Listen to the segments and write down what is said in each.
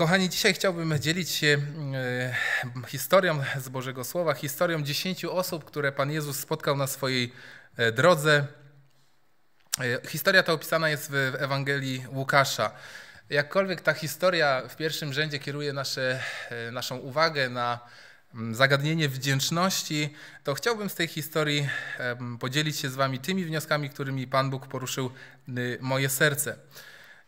Kochani, dzisiaj chciałbym dzielić się e, historią z Bożego Słowa, historią dziesięciu osób, które Pan Jezus spotkał na swojej e, drodze. E, historia ta opisana jest w Ewangelii Łukasza. Jakkolwiek ta historia w pierwszym rzędzie kieruje nasze, naszą uwagę na zagadnienie wdzięczności, to chciałbym z tej historii podzielić się z Wami tymi wnioskami, którymi Pan Bóg poruszył y, moje serce.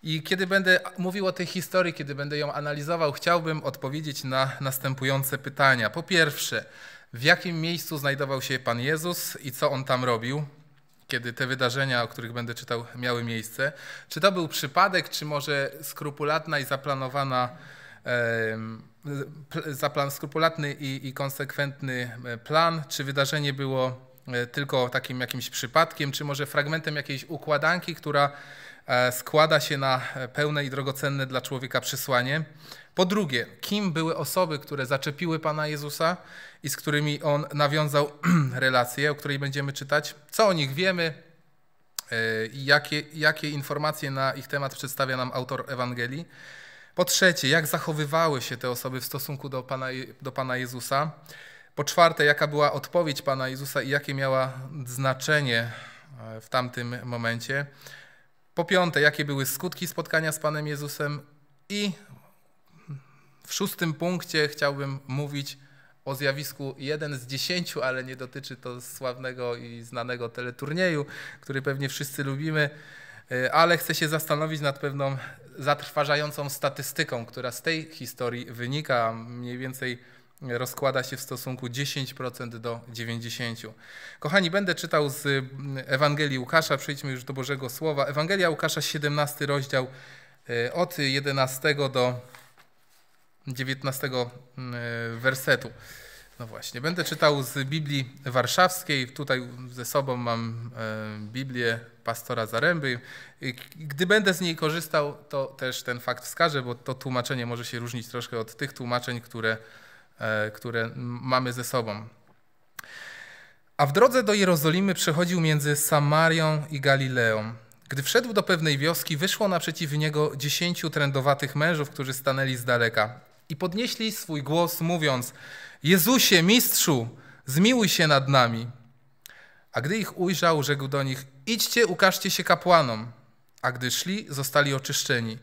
I kiedy będę mówił o tej historii, kiedy będę ją analizował, chciałbym odpowiedzieć na następujące pytania. Po pierwsze, w jakim miejscu znajdował się Pan Jezus i co on tam robił, kiedy te wydarzenia, o których będę czytał, miały miejsce? Czy to był przypadek, czy może skrupulatna i zaplanowana, zaplan, skrupulatny i, i konsekwentny e, plan, czy wydarzenie było e, tylko takim jakimś przypadkiem, czy może fragmentem jakiejś układanki, która E, składa się na pełne i drogocenne dla człowieka przesłanie. Po drugie, kim były osoby, które zaczepiły Pana Jezusa i z którymi On nawiązał relację, o której będziemy czytać? Co o nich wiemy? E, jakie, jakie informacje na ich temat przedstawia nam autor Ewangelii? Po trzecie, jak zachowywały się te osoby w stosunku do Pana, do Pana Jezusa? Po czwarte, jaka była odpowiedź Pana Jezusa i jakie miała znaczenie e, w tamtym momencie? Po piąte, jakie były skutki spotkania z Panem Jezusem? I w szóstym punkcie chciałbym mówić o zjawisku jeden z dziesięciu, ale nie dotyczy to sławnego i znanego teleturnieju, który pewnie wszyscy lubimy, e, ale chcę się zastanowić nad pewną zatrważającą statystyką, która z tej historii wynika. Mniej więcej rozkłada się w stosunku 10% do 90%. Kochani, będę czytał z mm, Ewangelii Łukasza, przejdźmy już do Bożego Słowa. Ewangelia Łukasza, 17 rozdział e, od 11 do 19 mm, e, wersetu. No właśnie, będę czytał z Biblii Warszawskiej. Tutaj ze sobą mam e, Biblię pastora Zaręby. Gdy będę z niej korzystał, to też ten fakt wskażę, bo to tłumaczenie może się różnić troszkę od tych tłumaczeń, które E, które mamy ze sobą. A w drodze do Jerozolimy przechodził między Samarią i Galileą. Gdy wszedł do pewnej wioski, wyszło naprzeciw niego dziesięciu trędowatych mężów, którzy stanęli z daleka i podnieśli swój głos, mówiąc: Jezusie, mistrzu, zmiłuj się nad nami. A gdy ich ujrzał, rzekł do nich: Idźcie, ukażcie się kapłanom. A gdy szli, zostali oczyszczeni.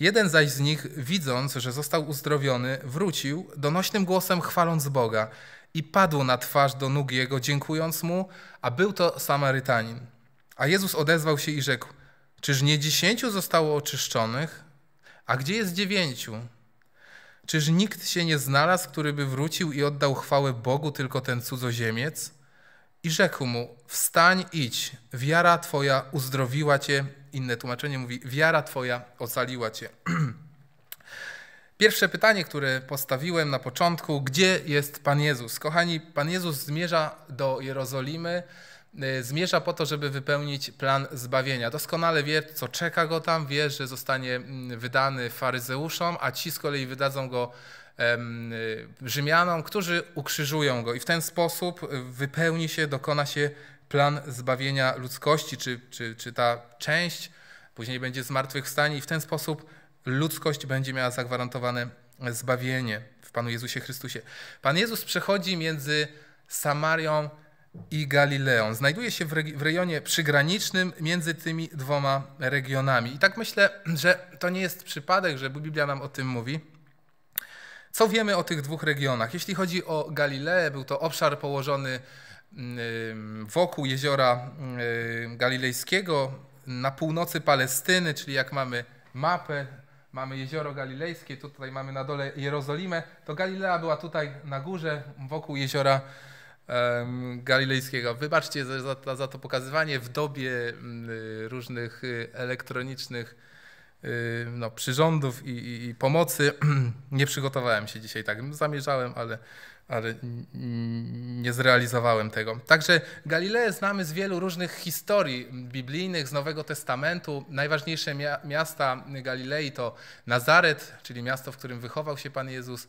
Jeden zaś z nich, widząc, że został uzdrowiony, wrócił, donośnym głosem chwaląc Boga i padł na twarz do nóg jego, dziękując mu, a był to Samarytanin. A Jezus odezwał się i rzekł: Czyż nie dziesięciu zostało oczyszczonych? A gdzie jest dziewięciu? Czyż nikt się nie znalazł, który by wrócił i oddał chwałę Bogu, tylko ten cudzoziemiec? I rzekł mu: Wstań, idź, wiara twoja uzdrowiła cię inne tłumaczenie mówi: Wiara Twoja ocaliła Cię. Pierwsze pytanie, które postawiłem na początku, gdzie jest Pan Jezus? Kochani, Pan Jezus zmierza do Jerozolimy, e, zmierza po to, żeby wypełnić plan zbawienia. Doskonale wie, co czeka go tam, wie, że zostanie mm, wydany faryzeuszom, a ci z kolei wydadzą go e, Rzymianom, którzy ukrzyżują go. I w ten sposób e, wypełni się, dokona się plan zbawienia ludzkości, czy, czy, czy ta część później będzie zmartwychwstanie i w ten sposób ludzkość będzie miała zagwarantowane zbawienie w Panu Jezusie Chrystusie. Pan Jezus przechodzi między Samarią i Galileą. Znajduje się w, rejonie przygranicznym między tymi dwoma regionami. I tak myślę, że to nie jest przypadek, że Biblia nam o tym mówi. Co wiemy o tych dwóch regionach? Jeśli chodzi o Galileę, był to obszar położony wokół jeziora galilejskiego na północy Palestyny, czyli jak mamy mapę, mamy jezioro galilejskie, tutaj mamy na dole Jerozolimę, to Galilea była tutaj na górze wokół jeziora galilejskiego. Wybaczcie za, za, za to pokazywanie w dobie różnych y, elektronicznych Y, no, przyrządów i, i, i, pomocy. Nie przygotowałem się dzisiaj tak. Zamierzałem, ale, ale nie zrealizowałem tego. Także Galileę znamy z wielu różnych historii biblijnych, z Nowego Testamentu. Najważniejsze miasta Galilei to Nazaret, czyli miasto, w którym wychował się Pan Jezus.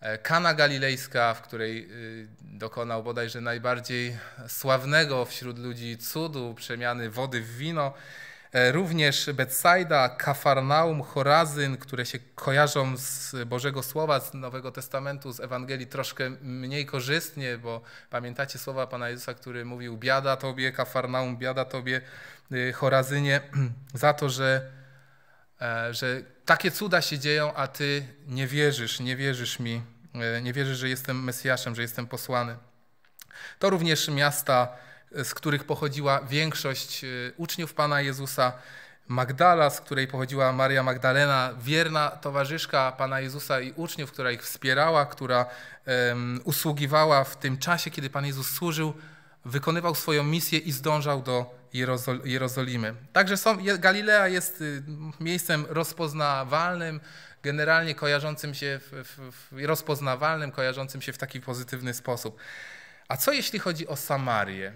E, Kana Galilejska, w której y, dokonał bodajże najbardziej sławnego wśród ludzi cudu, przemiany wody w wino. E, również Betsaida, Kafarnaum, Chorazyn, które się kojarzą z Bożego Słowa, z Nowego Testamentu, z Ewangelii troszkę mniej korzystnie, bo pamiętacie słowa Pana Jezusa, który mówił biada Tobie, Kafarnaum, biada Tobie, y, Chorazynie, za to, że, e, że takie cuda się dzieją, a Ty nie wierzysz, nie wierzysz mi, e, nie wierzysz, że jestem Mesjaszem, że jestem posłany. To również miasta z których pochodziła większość y, uczniów Pana Jezusa, Magdala, z której pochodziła Maria Magdalena, wierna towarzyszka Pana Jezusa i uczniów, która ich wspierała, która um, usługiwała w tym czasie, kiedy Pan Jezus służył, wykonywał swoją misję i zdążał do Jerozol Jerozolimy. Także są, Galilea jest y, miejscem rozpoznawalnym, generalnie kojarzącym się w, w, w, rozpoznawalnym, kojarzącym się w taki pozytywny sposób. A co jeśli chodzi o Samarię?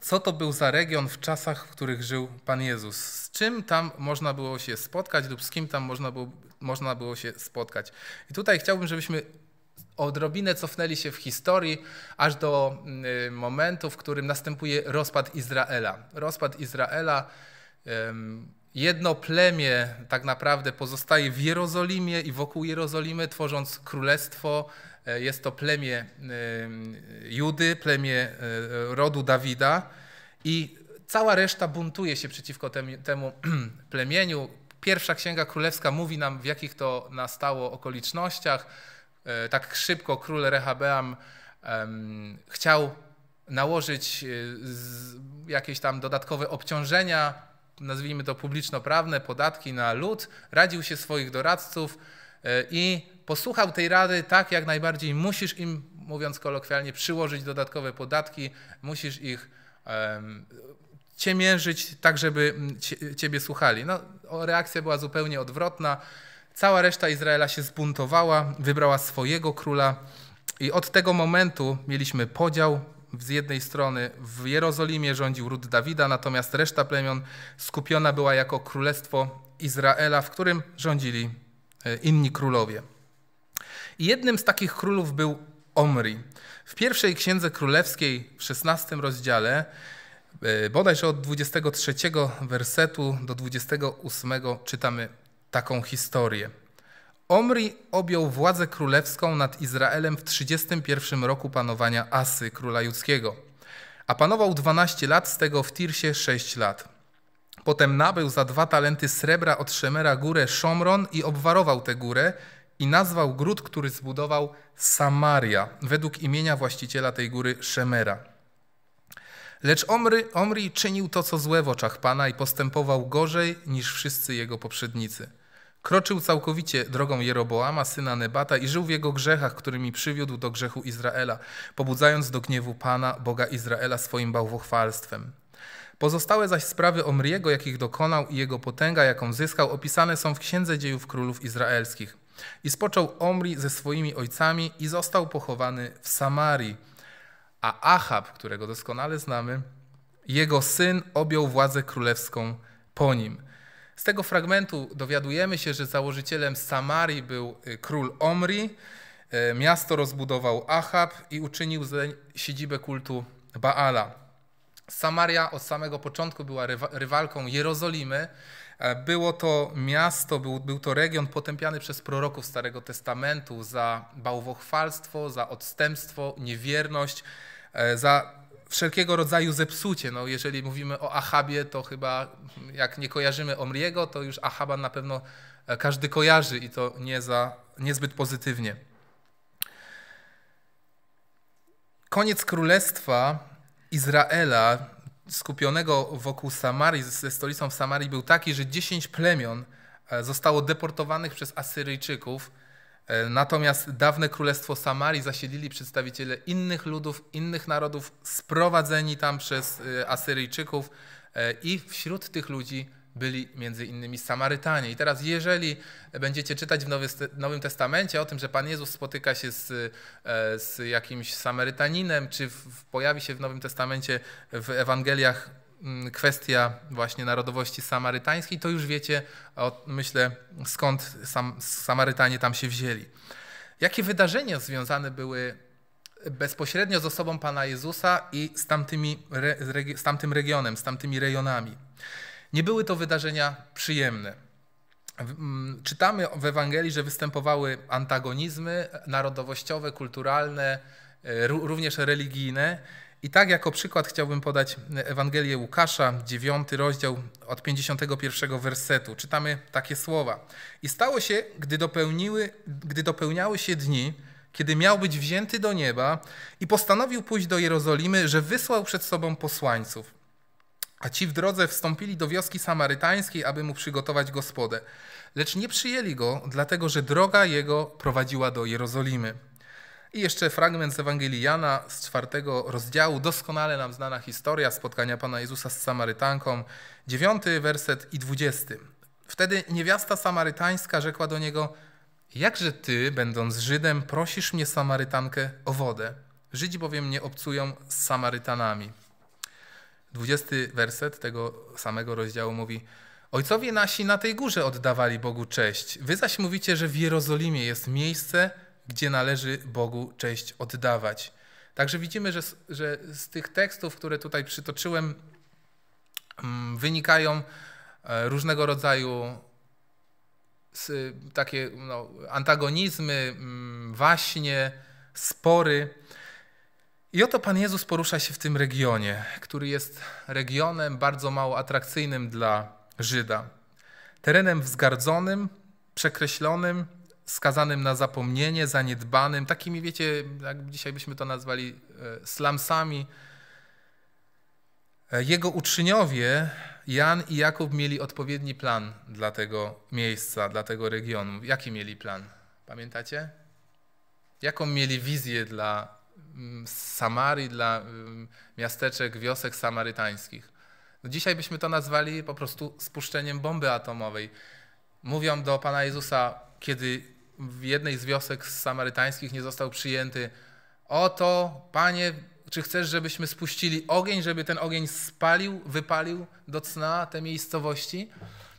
co to był za region w czasach, w których żył Pan Jezus, z czym tam można było się spotkać lub z kim tam można było, można było się spotkać. I tutaj chciałbym, żebyśmy odrobinę cofnęli się w historii, aż do y, momentu, w którym następuje rozpad Izraela. Rozpad Izraela. Jedno plemię tak naprawdę pozostaje w Jerozolimie i wokół Jerozolimy, tworząc królestwo E, jest to plemię e, Judy, plemię e, rodu Dawida i cała reszta buntuje się przeciwko temu, temu plemieniu. Pierwsza Księga Królewska mówi nam, w jakich to nastało okolicznościach. Tak szybko król Rehabeam chciał nałożyć jakieś tam dodatkowe obciążenia, nazwijmy to publiczno-prawne, podatki na lud, radził się swoich doradców i posłuchał tej rady tak, jak najbardziej musisz im, mówiąc kolokwialnie, przyłożyć dodatkowe podatki, musisz ich um, ciemiężyć tak, żeby ciebie słuchali. No, reakcja była zupełnie odwrotna. Cała reszta Izraela się zbuntowała, wybrała swojego króla i od tego momentu mieliśmy podział. Z jednej strony w Jerozolimie rządził ród Dawida, natomiast reszta plemion skupiona była jako królestwo Izraela, w którym rządzili e, inni królowie. Jednym z takich królów był Omri. W pierwszej księdze królewskiej w XVI rozdziale, e, bodajże od 23 wersetu do 28 czytamy taką historię. Omri objął władzę królewską nad Izraelem w 31 roku panowania Asy, króla judzkiego, a panował 12 lat, z tego w Tirsie 6 lat. Potem nabył za dwa talenty srebra od Szemera górę Szomron i obwarował tę górę, i nazwał gród, który zbudował Samaria, według imienia właściciela tej góry Szemera. Lecz Omry, Omri czynił to, co złe w oczach Pana i postępował gorzej niż wszyscy jego poprzednicy. Kroczył całkowicie drogą Jeroboama, syna Nebata, i żył w jego grzechach, którymi przywiódł do grzechu Izraela, pobudzając do gniewu Pana, Boga Izraela, swoim bałwochwalstwem. Pozostałe zaś sprawy Omriego, jakich dokonał i jego potęga, jaką zyskał, opisane są w Księdze Dziejów Królów Izraelskich. I spoczął Omri ze swoimi ojcami i został pochowany w Samarii. A Achab, którego doskonale znamy, jego syn objął władzę królewską po nim. Z tego fragmentu dowiadujemy się, że założycielem Samarii był y, król Omri. Y, miasto rozbudował Achab i uczynił ze siedzibę kultu Baala. Samaria od samego początku była rywalką Jerozolimy, E, było to miasto, był, był to region potępiany przez proroków Starego Testamentu za bałwochwalstwo, za odstępstwo, niewierność, e, za wszelkiego rodzaju zepsucie. No, jeżeli mówimy o Achabie, to chyba jak nie kojarzymy Omriego, to już Achaba na pewno e, każdy kojarzy i to nie za, niezbyt pozytywnie. Koniec królestwa Izraela skupionego wokół Samarii, ze stolicą w Samarii, był taki, że 10 plemion e, zostało deportowanych przez Asyryjczyków, e, natomiast dawne królestwo Samarii zasiedlili przedstawiciele innych ludów, innych narodów, sprowadzeni tam przez e, Asyryjczyków i wśród tych ludzi byli między innymi Samarytanie. I teraz jeżeli będziecie czytać w Nowym Testamencie o tym, że Pan Jezus spotyka się z, e, z jakimś Samarytaninem, czy w, pojawi się w Nowym Testamencie w Ewangeliach mm, kwestia właśnie narodowości samarytańskiej, to już wiecie, o, myślę, skąd sam, Samarytanie tam się wzięli. Jakie wydarzenia związane były bezpośrednio z osobą Pana Jezusa i z, tamtymi, z tamtym regionem, z tamtymi rejonami? Nie były to wydarzenia przyjemne. Mm, czytamy w Ewangelii, że występowały antagonizmy narodowościowe, kulturalne, e, również religijne. I tak jako przykład chciałbym podać e, Ewangelię Łukasza, 9 rozdział od 51 wersetu. Czytamy takie słowa. I stało się, gdy, dopełniły, gdy dopełniały się dni, kiedy miał być wzięty do nieba i postanowił pójść do Jerozolimy, że wysłał przed sobą posłańców. A ci w drodze wstąpili do wioski samarytańskiej, aby mu przygotować gospodę. Lecz nie przyjęli go, dlatego że droga jego prowadziła do Jerozolimy. I jeszcze fragment z Ewangelii Jana z czwartego rozdziału, doskonale nam znana historia spotkania Pana Jezusa z Samarytanką, dziewiąty werset i dwudziesty. Wtedy niewiasta samarytańska rzekła do niego, jakże ty, będąc Żydem, prosisz mnie Samarytankę o wodę? Żydzi bowiem nie obcują z Samarytanami. 20 werset tego samego rozdziału mówi: Ojcowie nasi na tej górze oddawali Bogu cześć. Wy zaś mówicie, że w Jerozolimie jest miejsce, gdzie należy Bogu cześć oddawać. Także widzimy, że, że z tych tekstów, które tutaj przytoczyłem, mm, wynikają e, różnego rodzaju takie no, antagonizmy, mm, właśnie, spory. I oto Pan Jezus porusza się w tym regionie, który jest regionem bardzo mało atrakcyjnym dla Żyda. Terenem wzgardzonym, przekreślonym, skazanym na zapomnienie, zaniedbanym, takimi, wiecie, jak dzisiaj byśmy to nazwali, e, slamsami. E, jego uczniowie, Jan i Jakub, mieli odpowiedni plan dla tego miejsca, dla tego regionu. Jaki mieli plan? Pamiętacie? Jaką mieli wizję dla Mm, Samarii, dla mm, miasteczek, wiosek samarytańskich. No dzisiaj byśmy to nazwali po prostu spuszczeniem bomby atomowej. Mówią do Pana Jezusa, kiedy w jednej z wiosek samarytańskich nie został przyjęty, oto, Panie, czy chcesz, żebyśmy spuścili ogień, żeby ten ogień spalił, wypalił do cna te miejscowości?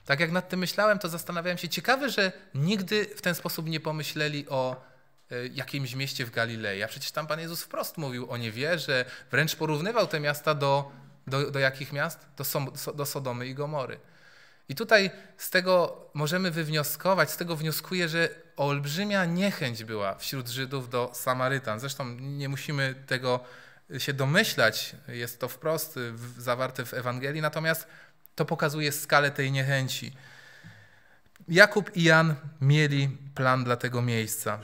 Tak jak nad tym myślałem, to zastanawiałem się, ciekawe, że nigdy w ten sposób nie pomyśleli o E, jakimś mieście w Galilei. A przecież tam Pan Jezus wprost mówił o niewierze, wręcz porównywał te miasta do, do, do jakich miast? Do, do Sodomy i Gomory. I tutaj z tego możemy wywnioskować, z tego wnioskuję, że olbrzymia niechęć była wśród Żydów do Samarytan. Zresztą nie musimy tego się domyślać, jest to wprost e, zawarte w Ewangelii, natomiast to pokazuje skalę tej niechęci. Jakub i Jan mieli plan dla tego miejsca.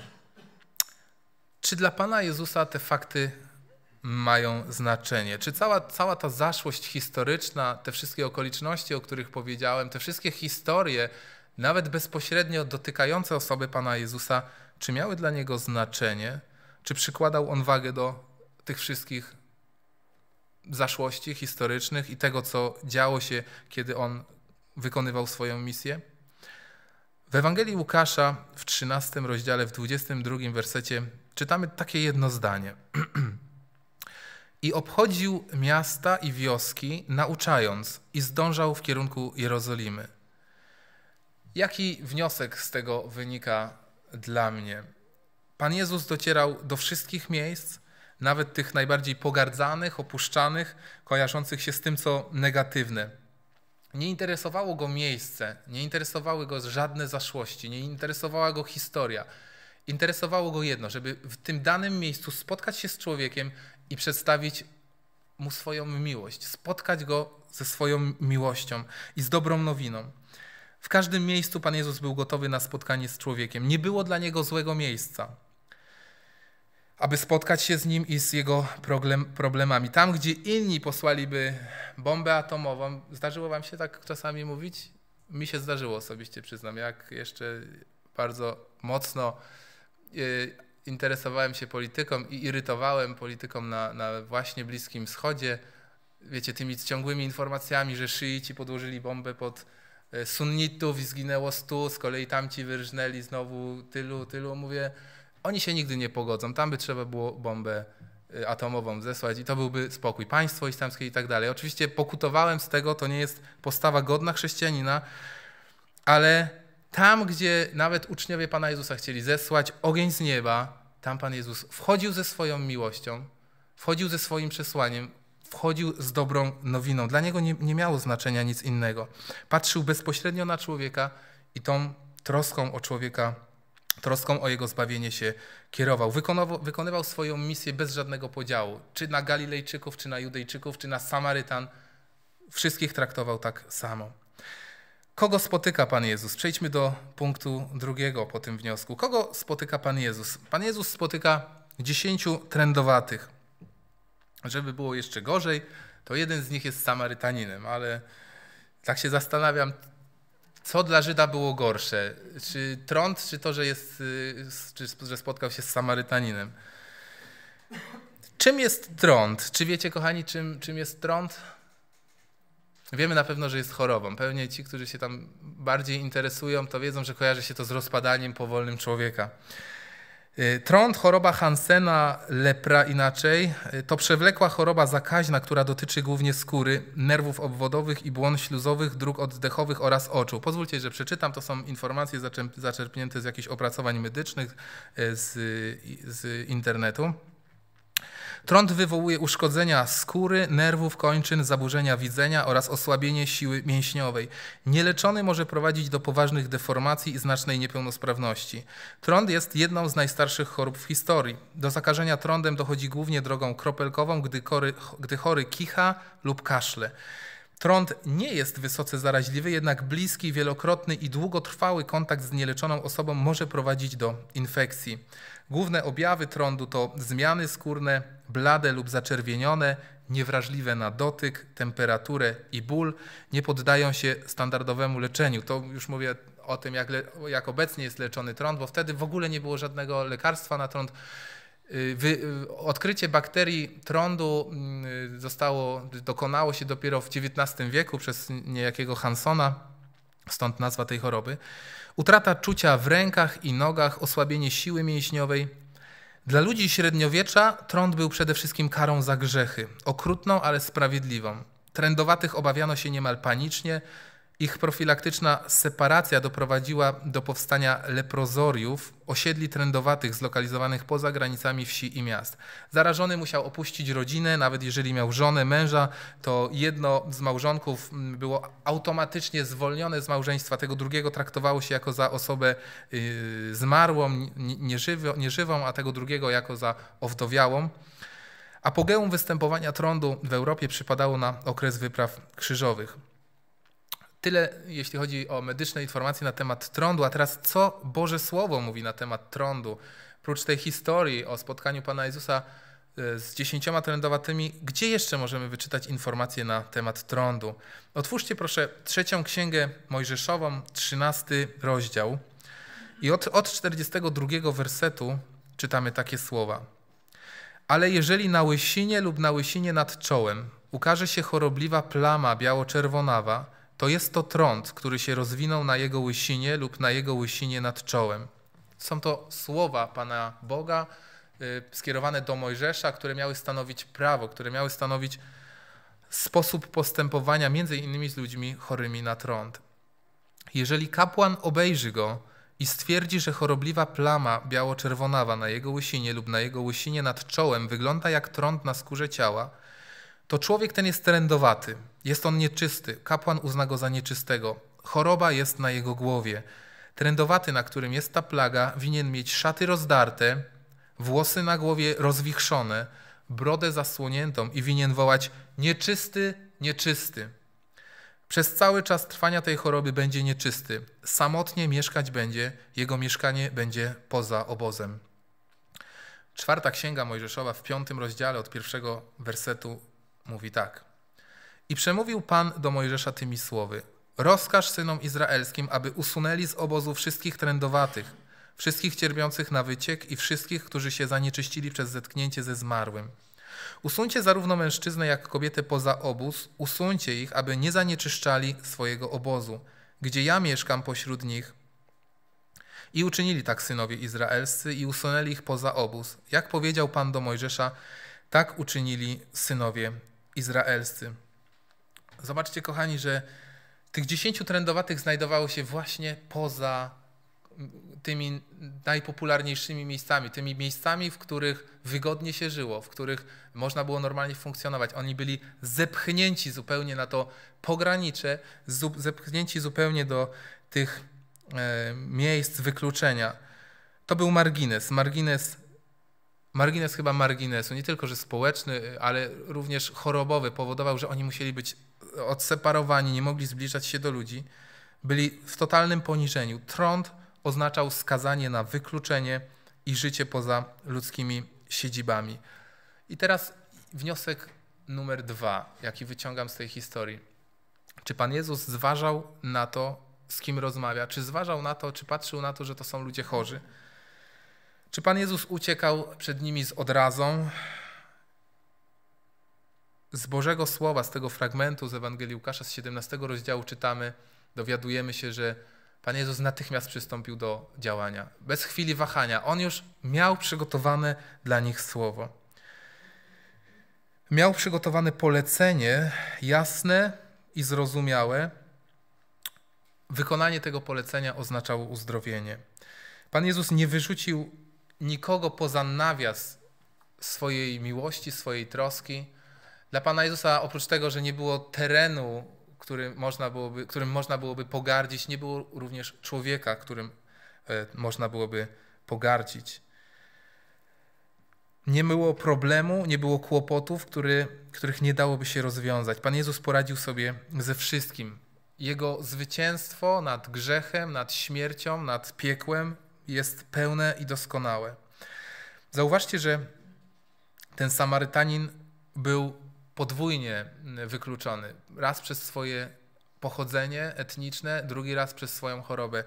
Czy dla Pana Jezusa te fakty mają znaczenie? Czy cała, cała ta zaszłość historyczna, te wszystkie okoliczności, o których powiedziałem, te wszystkie historie, nawet bezpośrednio dotykające osoby Pana Jezusa, czy miały dla niego znaczenie? Czy przykładał on wagę do tych wszystkich zaszłości historycznych i tego, co działo się, kiedy on wykonywał swoją misję? W Ewangelii Łukasza w 13 rozdziale, w 22 wersecie czytamy takie jedno zdanie. I obchodził miasta i wioski, nauczając, i zdążał w kierunku Jerozolimy. Jaki wniosek z tego wynika dla mnie? Pan Jezus docierał do wszystkich miejsc, nawet tych najbardziej pogardzanych, opuszczanych, kojarzących się z tym, co negatywne. Nie interesowało go miejsce, nie interesowały go żadne zaszłości, nie interesowała go historia. Interesowało go jedno, żeby w tym danym miejscu spotkać się z człowiekiem i przedstawić mu swoją miłość, spotkać go ze swoją miłością i z dobrą nowiną. W każdym miejscu Pan Jezus był gotowy na spotkanie z człowiekiem. Nie było dla niego złego miejsca, aby spotkać się z nim i z jego problemami. Tam, gdzie inni posłaliby bombę atomową, zdarzyło Wam się tak czasami mówić? Mi się zdarzyło osobiście, przyznam, jak jeszcze bardzo mocno Y, interesowałem się polityką i irytowałem polityką na, na właśnie Bliskim Wschodzie, wiecie, tymi ciągłymi informacjami, że szyici podłożyli bombę pod y, sunnitów i zginęło stu, z kolei tamci wyrżnęli znowu tylu, tylu. Mówię, oni się nigdy nie pogodzą, tam by trzeba było bombę y, atomową zesłać i to byłby spokój. Państwo islamskie i tak dalej. Oczywiście pokutowałem z tego, to nie jest postawa godna chrześcijanina, ale tam, gdzie nawet uczniowie Pana Jezusa chcieli zesłać ogień z nieba, tam Pan Jezus wchodził ze swoją miłością, wchodził ze swoim przesłaniem, wchodził z dobrą nowiną. Dla niego nie, nie miało znaczenia nic innego. Patrzył bezpośrednio na człowieka i tą troską o człowieka, troską o jego zbawienie się kierował. Wykonywał, wykonywał swoją misję bez żadnego podziału. Czy na Galilejczyków, czy na Judejczyków, czy na Samarytan. Wszystkich traktował tak samo. Kogo spotyka Pan Jezus? Przejdźmy do punktu drugiego po tym wniosku. Kogo spotyka Pan Jezus? Pan Jezus spotyka dziesięciu trędowatych. Żeby było jeszcze gorzej, to jeden z nich jest Samarytaninem, ale tak się zastanawiam, co dla Żyda było gorsze? Czy trąd, czy to, że, jest, y, czy, że spotkał się z Samarytaninem? Czym jest trąd? Czy wiecie, kochani, czym, czym jest trąd? Wiemy na pewno, że jest chorobą. Pewnie ci, którzy się tam bardziej interesują, to wiedzą, że kojarzy się to z rozpadaniem powolnym człowieka. Y, trąd, choroba Hansena, lepra inaczej, y, to przewlekła choroba zakaźna, która dotyczy głównie skóry, nerwów obwodowych i błon śluzowych, dróg oddechowych oraz oczu. Pozwólcie, że przeczytam, to są informacje zaczerpnięte z jakichś opracowań medycznych y, z, z internetu. Trąd wywołuje uszkodzenia skóry, nerwów, kończyn, zaburzenia widzenia oraz osłabienie siły mięśniowej. Nieleczony może prowadzić do poważnych deformacji i znacznej niepełnosprawności. Trąd jest jedną z najstarszych chorób w historii. Do zakażenia trądem dochodzi głównie drogą kropelkową, gdy, chory, gdy chory kicha lub kaszle. Trąd nie jest wysoce zaraźliwy, jednak bliski, wielokrotny i długotrwały kontakt z nieleczoną osobą może prowadzić do infekcji. Główne objawy trądu to zmiany skórne, blade lub zaczerwienione, niewrażliwe na dotyk, temperaturę i ból, nie poddają się standardowemu leczeniu. To już mówię o tym, jak, jak obecnie jest leczony trąd, bo wtedy w ogóle nie było żadnego lekarstwa na trąd. Y, wy, y, odkrycie bakterii trądu mm, y, zostało, dokonało się dopiero w XIX wieku przez niejakiego Hansona stąd nazwa tej choroby, utrata czucia w rękach i nogach, osłabienie siły mięśniowej. Dla ludzi średniowiecza trąd był przede wszystkim karą za grzechy, okrutną, ale sprawiedliwą. Trędowatych obawiano się niemal panicznie, ich profilaktyczna separacja doprowadziła do powstania leprozoriów, osiedli trendowatych zlokalizowanych poza granicami wsi i miast. Zarażony musiał opuścić rodzinę, nawet jeżeli miał żonę, męża, to jedno z małżonków mm, było automatycznie zwolnione z małżeństwa, tego drugiego traktowało się jako za osobę yy, zmarłą, nieżywą, nieżywą, a tego drugiego jako za owdowiałą. Apogeum występowania trądu w Europie przypadało na okres wypraw krzyżowych. Tyle jeśli chodzi o medyczne informacje na temat trądu. A teraz co Boże Słowo mówi na temat trądu? Prócz tej historii o spotkaniu Pana Jezusa e, z dziesięcioma trędowatymi, gdzie jeszcze możemy wyczytać informacje na temat trądu? Otwórzcie proszę trzecią księgę mojżeszową, trzynasty rozdział. I od, od 42 wersetu czytamy takie słowa. Ale jeżeli na łysinie lub na łysinie nad czołem ukaże się chorobliwa plama biało-czerwonawa, to jest to trąd, który się rozwinął na jego łysinie lub na jego łysinie nad czołem. Są to słowa Pana Boga y, skierowane do Mojżesza, które miały stanowić prawo, które miały stanowić sposób postępowania między innymi z ludźmi chorymi na trąd. Jeżeli kapłan obejrzy go i stwierdzi, że chorobliwa plama biało-czerwonawa na jego łysinie lub na jego łysinie nad czołem wygląda jak trąd na skórze ciała, to człowiek ten jest trendowaty, jest on nieczysty, kapłan uzna go za nieczystego, choroba jest na jego głowie. Trendowaty, na którym jest ta plaga, winien mieć szaty rozdarte, włosy na głowie rozwichrzone, brodę zasłoniętą i winien wołać nieczysty, nieczysty. Przez cały czas trwania tej choroby będzie nieczysty. Samotnie mieszkać będzie, jego mieszkanie będzie poza obozem. Czwarta księga Mojżeszowa w piątym rozdziale od pierwszego wersetu Mówi tak. I przemówił Pan do Mojżesza tymi słowy: Rozkaż synom izraelskim, aby usunęli z obozu wszystkich trędowatych, wszystkich cierpiących na wyciek i wszystkich, którzy się zanieczyścili przez zetknięcie ze zmarłym. Usuńcie zarówno mężczyznę, jak kobietę poza obóz, usuńcie ich, aby nie zanieczyszczali swojego obozu, gdzie ja mieszkam pośród nich. I uczynili tak synowie izraelscy i usunęli ich poza obóz. Jak powiedział Pan do Mojżesza, tak uczynili synowie izraelscy. Zobaczcie, kochani, że tych dziesięciu trendowatych znajdowało się właśnie poza tymi najpopularniejszymi miejscami, tymi miejscami, w których wygodnie się żyło, w których można było normalnie funkcjonować. Oni byli zepchnięci zupełnie na to pogranicze, zepchnięci zupełnie do tych e, miejsc wykluczenia. To był margines, margines margines chyba marginesu, nie tylko, że społeczny, ale również chorobowy powodował, że oni musieli być odseparowani, nie mogli zbliżać się do ludzi, byli w totalnym poniżeniu. Trąd oznaczał skazanie na wykluczenie i życie poza ludzkimi siedzibami. I teraz wniosek numer dwa, jaki wyciągam z tej historii. Czy Pan Jezus zważał na to, z kim rozmawia? Czy zważał na to, czy patrzył na to, że to są ludzie chorzy? Czy Pan Jezus uciekał przed nimi z odrazą? Z Bożego Słowa, z tego fragmentu z Ewangelii Łukasza z 17 rozdziału czytamy, dowiadujemy się, że Pan Jezus natychmiast przystąpił do działania, bez chwili wahania. On już miał przygotowane dla nich słowo. Miał przygotowane polecenie, jasne i zrozumiałe. Wykonanie tego polecenia oznaczało uzdrowienie. Pan Jezus nie wyrzucił nikogo poza nawias swojej miłości, swojej troski. Dla Pana Jezusa, oprócz tego, że nie było terenu, którym można byłoby, którym można byłoby pogardzić, nie było również człowieka, którym e, można byłoby pogardzić. Nie było problemu, nie było kłopotów, który, których nie dałoby się rozwiązać. Pan Jezus poradził sobie ze wszystkim. Jego zwycięstwo nad grzechem, nad śmiercią, nad piekłem jest pełne i doskonałe. Zauważcie, że ten Samarytanin był podwójnie mm, wykluczony. Raz przez swoje pochodzenie etniczne, drugi raz przez swoją chorobę.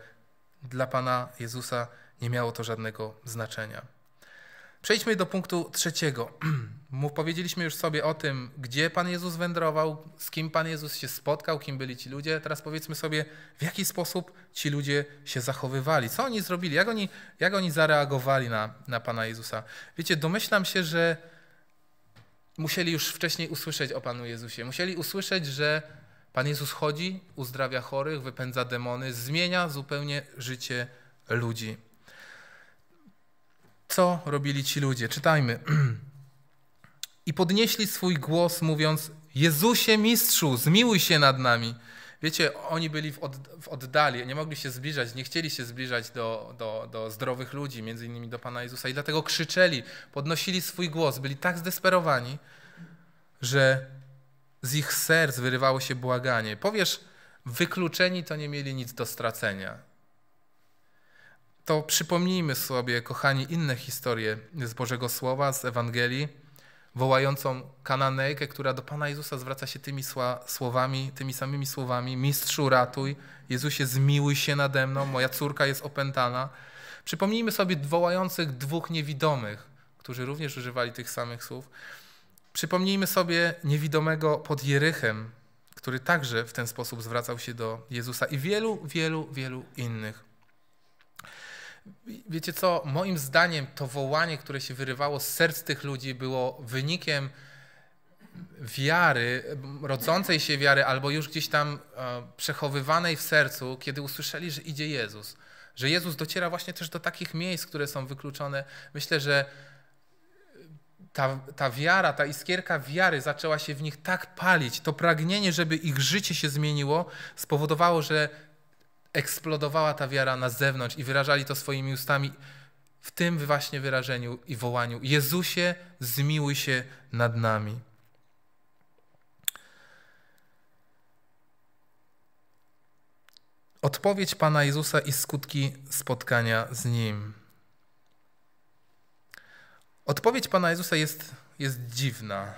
Dla Pana Jezusa nie miało to żadnego znaczenia. Przejdźmy do punktu trzeciego. Mów, powiedzieliśmy już sobie o tym, gdzie Pan Jezus wędrował, z kim Pan Jezus się spotkał, kim byli ci ludzie. Teraz powiedzmy sobie, w jaki sposób ci ludzie się zachowywali, co oni zrobili, jak oni, jak oni zareagowali na, na Pana Jezusa. Wiecie, domyślam się, że musieli już wcześniej usłyszeć o Panu Jezusie. Musieli usłyszeć, że Pan Jezus chodzi, uzdrawia chorych, wypędza demony, zmienia zupełnie życie ludzi. Co robili ci ludzie? Czytajmy. I podnieśli swój głos, mówiąc: Jezusie, mistrzu, zmiłuj się nad nami. Wiecie, oni byli w, od, w oddali, nie mogli się zbliżać, nie chcieli się zbliżać do, do, do zdrowych ludzi, między innymi do Pana Jezusa, i dlatego krzyczeli, podnosili swój głos, byli tak zdesperowani, że z ich serc wyrywało się błaganie. Powiesz, wykluczeni to nie mieli nic do stracenia to przypomnijmy sobie, kochani, inne historie z Bożego Słowa, z Ewangelii, wołającą Kananejkę, która do Pana Jezusa zwraca się tymi słowami, tymi samymi słowami: Mistrzu, ratuj, Jezusie, zmiłuj się nade mną, moja córka jest opętana. Przypomnijmy sobie wołających dwóch niewidomych, którzy również używali tych samych słów. Przypomnijmy sobie niewidomego pod Jerychem, który także w ten sposób zwracał się do Jezusa i wielu, wielu, wielu innych. Wiecie co, moim zdaniem to wołanie, które się wyrywało z serc tych ludzi, było wynikiem wiary, rodzącej się wiary, albo już gdzieś tam e, przechowywanej w sercu, kiedy usłyszeli, że idzie Jezus. Że Jezus dociera właśnie też do takich miejsc, które są wykluczone. Myślę, że ta, ta wiara, ta iskierka wiary zaczęła się w nich tak palić. To pragnienie, żeby ich życie się zmieniło, spowodowało, że eksplodowała ta wiara na zewnątrz i wyrażali to swoimi ustami w tym właśnie wyrażeniu i wołaniu: Jezusie, zmiłuj się nad nami. Odpowiedź Pana Jezusa i skutki spotkania z Nim. Odpowiedź Pana Jezusa jest, jest dziwna.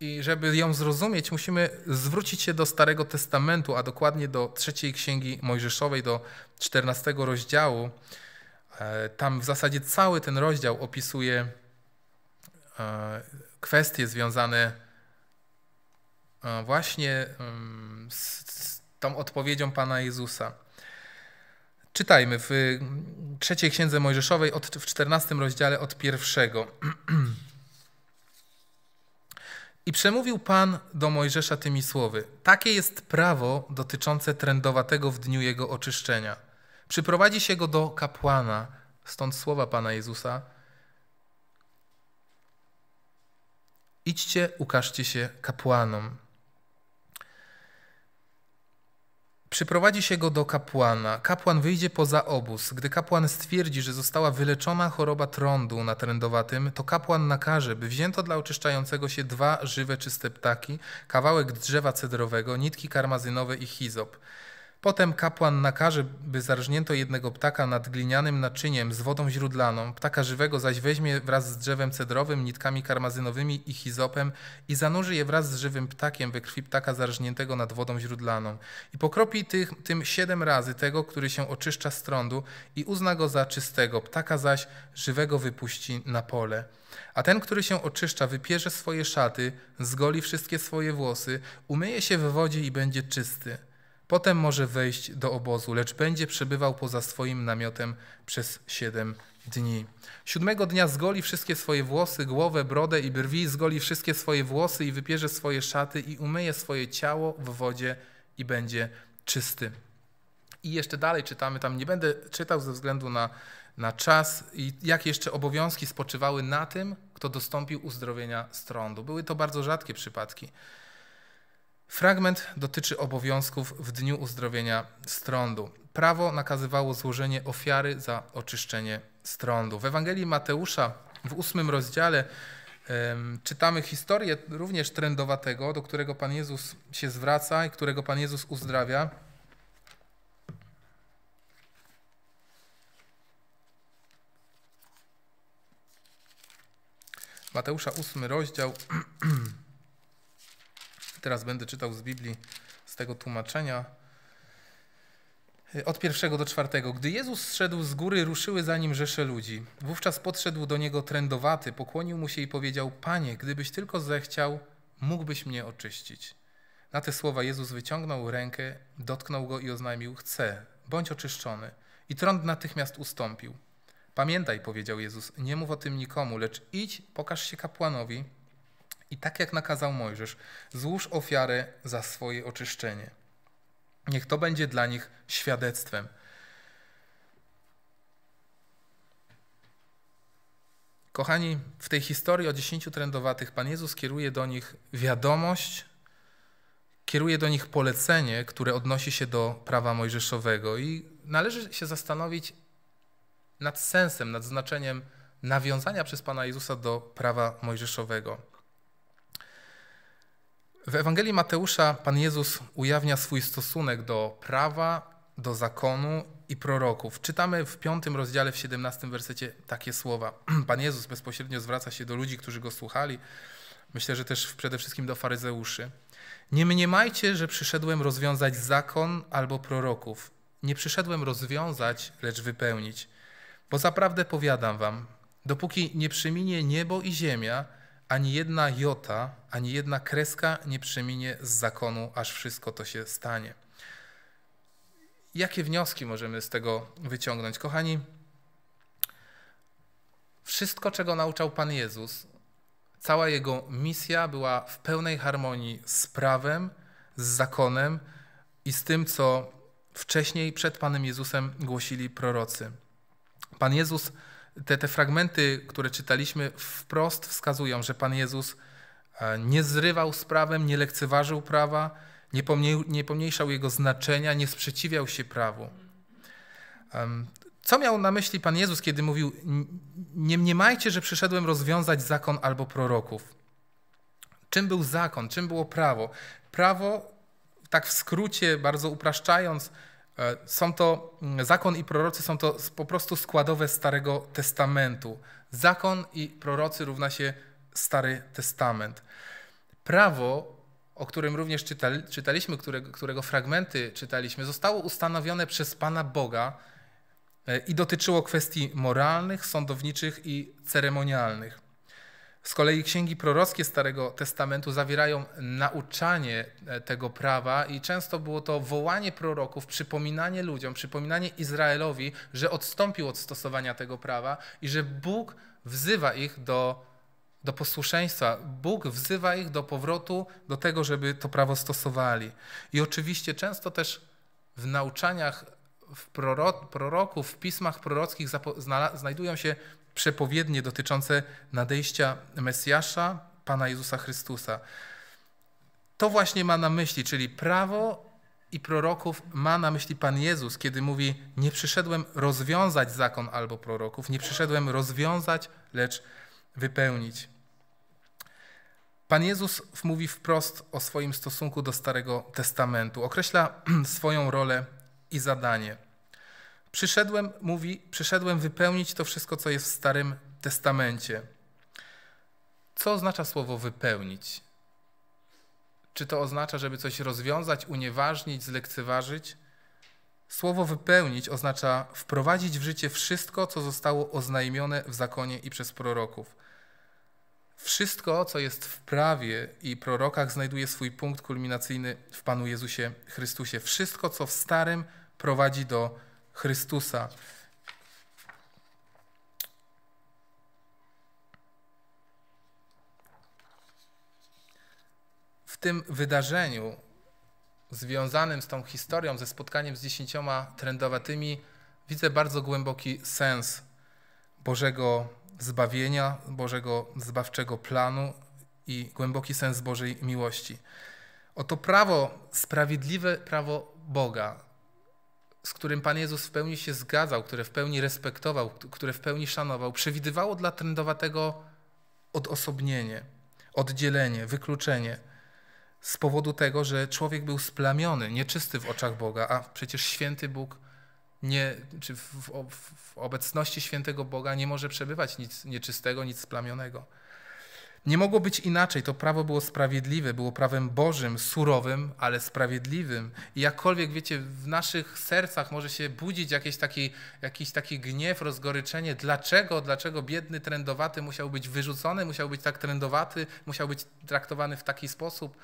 I żeby ją zrozumieć, musimy zwrócić się do Starego Testamentu, a dokładnie do trzeciej księgi Mojżeszowej, do 14 rozdziału. E, tam w zasadzie cały ten rozdział opisuje e, kwestie związane e, właśnie mm, z tą odpowiedzią Pana Jezusa. Czytajmy w trzeciej księdze Mojżeszowej, w 14 rozdziale od pierwszego. I przemówił Pan do Mojżesza tymi słowy: Takie jest prawo dotyczące trędowatego w dniu jego oczyszczenia. Przyprowadzi się go do kapłana, stąd słowa Pana Jezusa. Idźcie, ukażcie się kapłanom. Przyprowadzi się go do kapłana. Kapłan wyjdzie poza obóz. Gdy kapłan stwierdzi, że została wyleczona choroba trądu na trędowatym, to kapłan nakaże, by wzięto dla oczyszczającego się dwa żywe czyste ptaki, kawałek drzewa cedrowego, nitki karmazynowe i hizop. Potem kapłan nakaże, by zarżnięto jednego ptaka nad glinianym naczyniem z wodą źródlaną, ptaka żywego zaś weźmie wraz z drzewem cedrowym, nitkami karmazynowymi i hizopem i zanurzy je wraz z żywym ptakiem we krwi ptaka zarżniętego nad wodą źródlaną. I pokropi tych, tym siedem razy tego, który się oczyszcza z trądu i uzna go za czystego, ptaka zaś żywego wypuści na pole. A ten, który się oczyszcza, wypierze swoje szaty, zgoli wszystkie swoje włosy, umyje się w wodzie i będzie czysty Potem może wejść do obozu, lecz będzie przebywał poza swoim namiotem przez siedem dni. Siódmego dnia zgoli wszystkie swoje włosy, głowę, brodę i brwi, zgoli wszystkie swoje włosy i wypierze swoje szaty i umyje swoje ciało w wodzie i będzie czysty. I jeszcze dalej czytamy, tam nie będę czytał ze względu na, na czas, i jakie jeszcze obowiązki spoczywały na tym, kto dostąpił uzdrowienia z trądu. Były to bardzo rzadkie przypadki. Fragment dotyczy obowiązków w dniu uzdrowienia strądu. Prawo nakazywało złożenie ofiary za oczyszczenie strądu. W Ewangelii Mateusza w ósmym rozdziale czytamy historię również trendowatego, do którego Pan Jezus się zwraca i którego Pan Jezus uzdrawia. Mateusza ósmy rozdział. Teraz będę czytał z Biblii, z tego tłumaczenia. Od pierwszego do czwartego. Gdy Jezus zszedł z góry, ruszyły za nim rzesze ludzi. Wówczas podszedł do niego trędowaty, pokłonił mu się i powiedział: Panie, gdybyś tylko zechciał, mógłbyś mnie oczyścić. Na te słowa Jezus wyciągnął rękę, dotknął go i oznajmił: Chcę, bądź oczyszczony. I trąd natychmiast ustąpił. Pamiętaj, powiedział Jezus, nie mów o tym nikomu, lecz idź, pokaż się kapłanowi i tak jak nakazał Mojżesz, złóż ofiarę za swoje oczyszczenie. Niech to będzie dla nich świadectwem. Kochani, w tej historii o dziesięciu trędowatych Pan Jezus kieruje do nich wiadomość, kieruje do nich polecenie, które odnosi się do prawa mojżeszowego. I należy się zastanowić nad sensem, nad znaczeniem nawiązania przez Pana Jezusa do prawa mojżeszowego. W Ewangelii Mateusza Pan Jezus ujawnia swój stosunek do prawa, do zakonu i proroków. Czytamy w piątym rozdziale, w 17 wersecie takie słowa. Pan Jezus bezpośrednio zwraca się do ludzi, którzy go słuchali. Myślę, że też przede wszystkim do faryzeuszy. Nie mniemajcie, że przyszedłem rozwiązać zakon albo proroków. Nie przyszedłem rozwiązać, lecz wypełnić. Bo zaprawdę powiadam wam, dopóki nie przeminie niebo i ziemia, ani jedna jota, ani jedna kreska nie przeminie z zakonu, aż wszystko to się stanie. Jakie wnioski możemy z tego wyciągnąć? Kochani, wszystko, czego nauczał Pan Jezus, cała jego misja była w pełnej harmonii z prawem, z zakonem i z tym, co wcześniej przed Panem Jezusem głosili prorocy. Pan Jezus te, te fragmenty, które czytaliśmy, wprost wskazują, że Pan Jezus e, nie zrywał z prawem, nie lekceważył prawa, nie, pomniej, nie pomniejszał jego znaczenia, nie sprzeciwiał się prawu. Co miał na myśli Pan Jezus, kiedy mówił: Nie mniemajcie, że przyszedłem rozwiązać zakon albo proroków? Czym był zakon? Czym było prawo? Prawo, tak w skrócie, bardzo upraszczając, E, są to, mm, zakon i prorocy są to po prostu składowe Starego Testamentu. Zakon i prorocy równa się Stary Testament. Prawo, o którym również czytali, czytaliśmy, którego, którego fragmenty czytaliśmy, zostało ustanowione przez Pana Boga e, i dotyczyło kwestii moralnych, sądowniczych i ceremonialnych. Z kolei księgi prorockie Starego Testamentu zawierają nauczanie e, tego prawa i często było to wołanie proroków, przypominanie ludziom, przypominanie Izraelowi, że odstąpił od stosowania tego prawa i że Bóg wzywa ich do, do posłuszeństwa. Bóg wzywa ich do powrotu, do tego, żeby to prawo stosowali. I oczywiście często też w nauczaniach w proroków, w pismach prorockich znajdują się przepowiednie dotyczące nadejścia Mesjasza, Pana Jezusa Chrystusa. To właśnie ma na myśli, czyli prawo i proroków ma na myśli Pan Jezus, kiedy mówi: Nie przyszedłem rozwiązać zakon albo proroków, nie przyszedłem rozwiązać, lecz wypełnić. Pan Jezus mówi wprost o swoim stosunku do Starego Testamentu, określa swoją rolę i zadanie. Przyszedłem, mówi, przyszedłem wypełnić to wszystko, co jest w Starym Testamencie. Co oznacza słowo wypełnić? Czy to oznacza, żeby coś rozwiązać, unieważnić, zlekceważyć? Słowo wypełnić oznacza wprowadzić w życie wszystko, co zostało oznajmione w zakonie i przez proroków. Wszystko, co jest w prawie i prorokach, znajduje swój punkt kulminacyjny w Panu Jezusie Chrystusie. Wszystko, co w Starym, prowadzi do Chrystusa. W tym wydarzeniu związanym z tą historią, ze spotkaniem z dziesięcioma trędowatymi, widzę bardzo głęboki sens Bożego zbawienia, Bożego zbawczego planu i głęboki sens Bożej miłości. Oto prawo, sprawiedliwe prawo Boga, z którym Pan Jezus w pełni się zgadzał, które w pełni respektował, które w pełni szanował, przewidywało dla trendowatego odosobnienie, oddzielenie, wykluczenie z powodu tego, że człowiek był splamiony, nieczysty w oczach Boga, a przecież święty Bóg nie, czy w, w, w obecności świętego Boga nie może przebywać nic nieczystego, nic splamionego. Nie mogło być inaczej. To prawo było sprawiedliwe, było prawem Bożym, surowym, ale sprawiedliwym. I jakkolwiek, wiecie, w naszych sercach może się budzić jakiś taki, jakiś taki gniew, rozgoryczenie. Dlaczego, dlaczego biedny trendowaty musiał być wyrzucony, musiał być tak trendowaty, musiał być traktowany w taki sposób?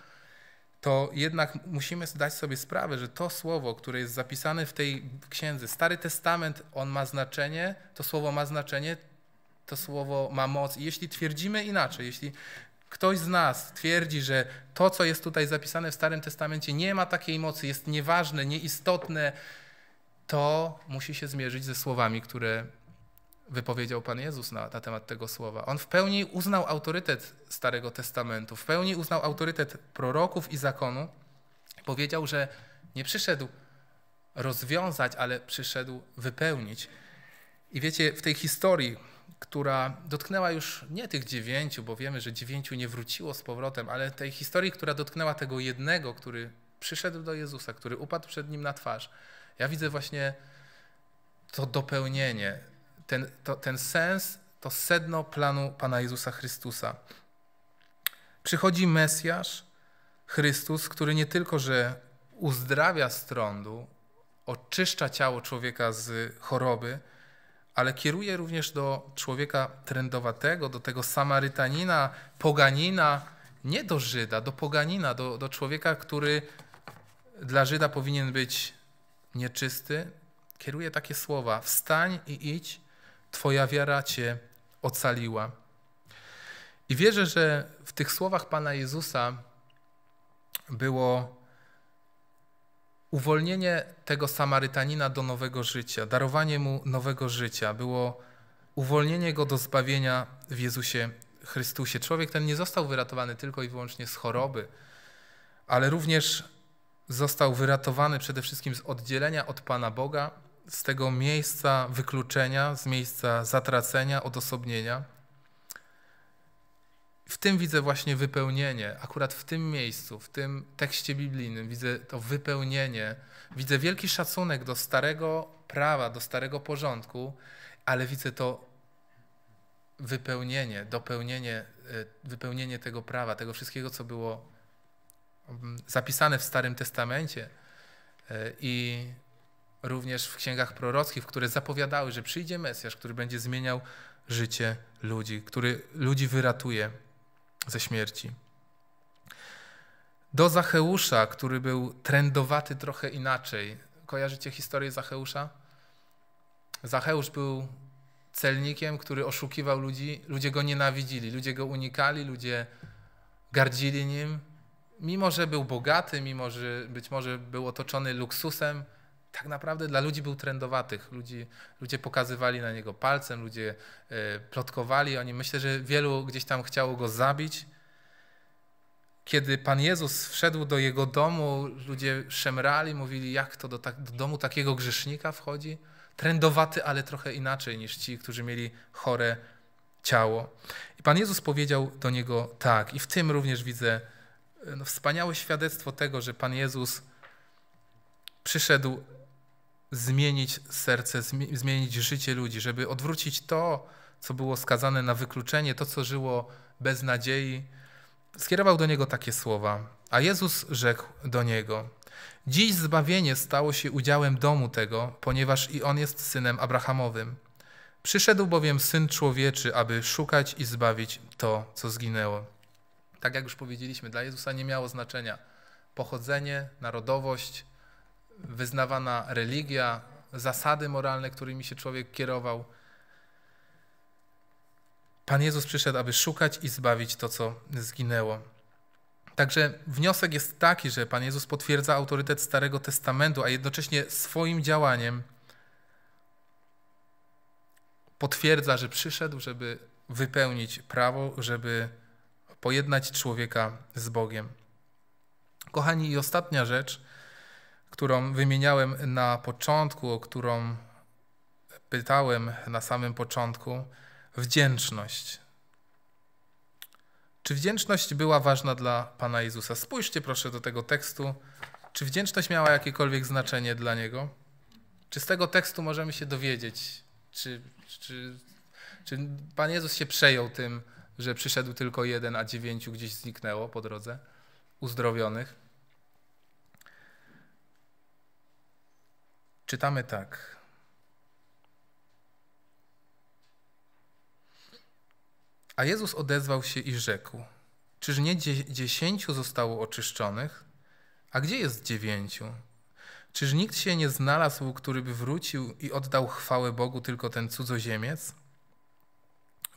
To jednak musimy zdać sobie sprawę, że to słowo, które jest zapisane w tej księdze, Stary Testament, on ma znaczenie, to słowo ma znaczenie to słowo ma moc. I jeśli twierdzimy inaczej, jeśli ktoś z nas twierdzi, że to, co jest tutaj zapisane w Starym Testamencie, nie ma takiej mocy, jest nieważne, nieistotne, to musi się zmierzyć ze słowami, które wypowiedział Pan Jezus na, na, temat tego słowa. On w pełni uznał autorytet Starego Testamentu, w pełni uznał autorytet proroków i zakonu. Powiedział, że nie przyszedł rozwiązać, ale przyszedł wypełnić. I wiecie, w tej historii, która dotknęła już nie tych dziewięciu, bo wiemy, że dziewięciu nie wróciło z powrotem, ale tej historii, która dotknęła tego jednego, który przyszedł do Jezusa, który upadł przed nim na twarz. Ja widzę właśnie to dopełnienie, ten, to, ten sens, to sedno planu Pana Jezusa Chrystusa. Przychodzi Mesjasz, Chrystus, który nie tylko, że uzdrawia z trądu, oczyszcza ciało człowieka z choroby, ale kieruje również do człowieka trendowatego, do tego Samarytanina, poganina, nie do Żyda, do poganina, do, do człowieka, który dla Żyda powinien być nieczysty. Kieruje takie słowa: Wstań i idź, Twoja wiara Cię ocaliła. I wierzę, że w tych słowach Pana Jezusa było Uwolnienie tego Samarytanina do nowego życia, darowanie mu nowego życia było uwolnienie go do zbawienia w Jezusie Chrystusie. Człowiek ten nie został wyratowany tylko i wyłącznie z choroby, ale również został wyratowany przede wszystkim z oddzielenia od Pana Boga, z tego miejsca wykluczenia, z miejsca zatracenia, odosobnienia w tym widzę właśnie wypełnienie, akurat w tym miejscu, w tym tekście biblijnym widzę to wypełnienie, widzę wielki szacunek do starego prawa, do starego porządku, ale widzę to wypełnienie, dopełnienie, e, wypełnienie tego prawa, tego wszystkiego, co było mm, zapisane w Starym Testamencie e, i również w księgach prorockich, które zapowiadały, że przyjdzie Mesjasz, który będzie zmieniał życie ludzi, który ludzi wyratuje ze śmierci. Do Zacheusza, który był trendowaty trochę inaczej. Kojarzycie historię Zacheusza? Zacheusz był celnikiem, który oszukiwał ludzi. Ludzie go nienawidzili, ludzie go unikali, ludzie gardzili nim. Mimo, że był bogaty, mimo, że być może był otoczony luksusem, tak naprawdę dla ludzi był trendowatych. Ludzie, ludzie pokazywali na niego palcem, ludzie e, plotkowali o nim. Myślę, że wielu gdzieś tam chciało go zabić. Kiedy Pan Jezus wszedł do jego domu, ludzie szemrali, mówili, jak to do, tak, do domu takiego grzesznika wchodzi. Trendowaty, ale trochę inaczej niż ci, którzy mieli chore ciało. I Pan Jezus powiedział do niego tak. I w tym również widzę e, no, wspaniałe świadectwo tego, że Pan Jezus przyszedł zmienić serce, zmienić życie ludzi, żeby odwrócić to, co było skazane na wykluczenie, to, co żyło bez nadziei. Skierował do niego takie słowa, a Jezus rzekł do niego: Dziś zbawienie stało się udziałem domu tego, ponieważ i on jest synem Abrahamowym. Przyszedł bowiem syn człowieczy, aby szukać i zbawić to, co zginęło. Tak jak już powiedzieliśmy, dla Jezusa nie miało znaczenia pochodzenie, narodowość, wyznawana religia, zasady moralne, którymi się człowiek kierował. Pan Jezus przyszedł, aby szukać i zbawić to, co zginęło. Także wniosek jest taki, że Pan Jezus potwierdza autorytet Starego Testamentu, a jednocześnie swoim działaniem potwierdza, że przyszedł, żeby wypełnić prawo, żeby pojednać człowieka z Bogiem. Kochani, i ostatnia rzecz, którą wymieniałem na początku, o którą pytałem na samym początku, wdzięczność. Czy wdzięczność była ważna dla Pana Jezusa? Spójrzcie proszę do tego tekstu. Czy wdzięczność miała jakiekolwiek znaczenie dla Niego? Czy z tego tekstu możemy się dowiedzieć, czy, czy, czy Pan Jezus się przejął tym, że przyszedł tylko jeden, a dziewięciu gdzieś zniknęło po drodze, uzdrowionych? czytamy tak. A Jezus odezwał się i rzekł: Czyż nie dziesięciu zostało oczyszczonych? A gdzie jest dziewięciu? Czyż nikt się nie znalazł, który by wrócił i oddał chwałę Bogu, tylko ten cudzoziemiec?